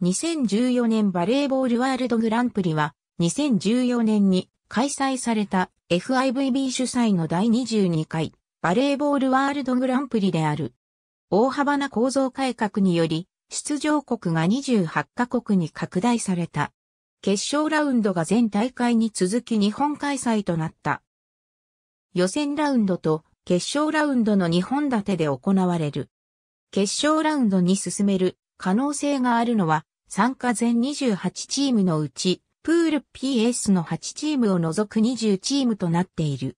2014年バレーボールワールドグランプリは、2014年に開催された FIVB 主催の第22回バレーボールワールドグランプリである。大幅な構造改革により、出場国が28カ国に拡大された。決勝ラウンドが全大会に続き日本開催となった。予選ラウンドと決勝ラウンドの2本立てで行われる。決勝ラウンドに進める可能性があるのは、参加全28チームのうち、プール PS の8チームを除く20チームとなっている。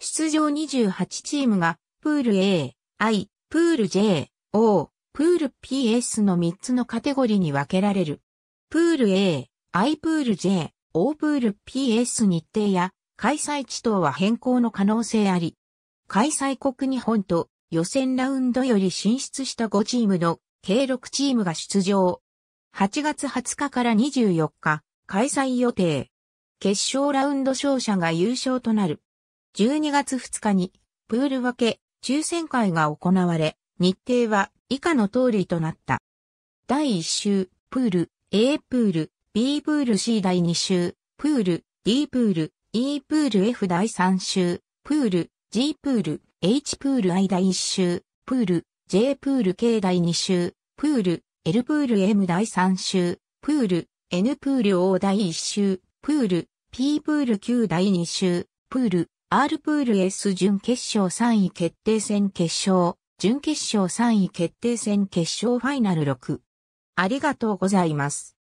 出場28チームが、プール A、I、プール J、O、プール PS の3つのカテゴリーに分けられる。プール A、I プール J、O プール PS 日程や開催地等は変更の可能性あり。開催国日本と予選ラウンドより進出した5チームの計6チームが出場。8月20日から24日、開催予定。決勝ラウンド勝者が優勝となる。12月2日に、プール分け、抽選会が行われ、日程は以下の通りとなった。第1週、プール、A プール、B プール C 第2週、プール、D プール、E プール F 第3週、プール、G プール、H プール I 第1週、プール、J プール K 第2週、プール、L プール M 第3週、プール、N プール O 第1週、プール、P プール Q 第2週、プール、R プール S 準決勝3位決定戦決勝、準決勝3位決定戦決勝ファイナル6。ありがとうございます。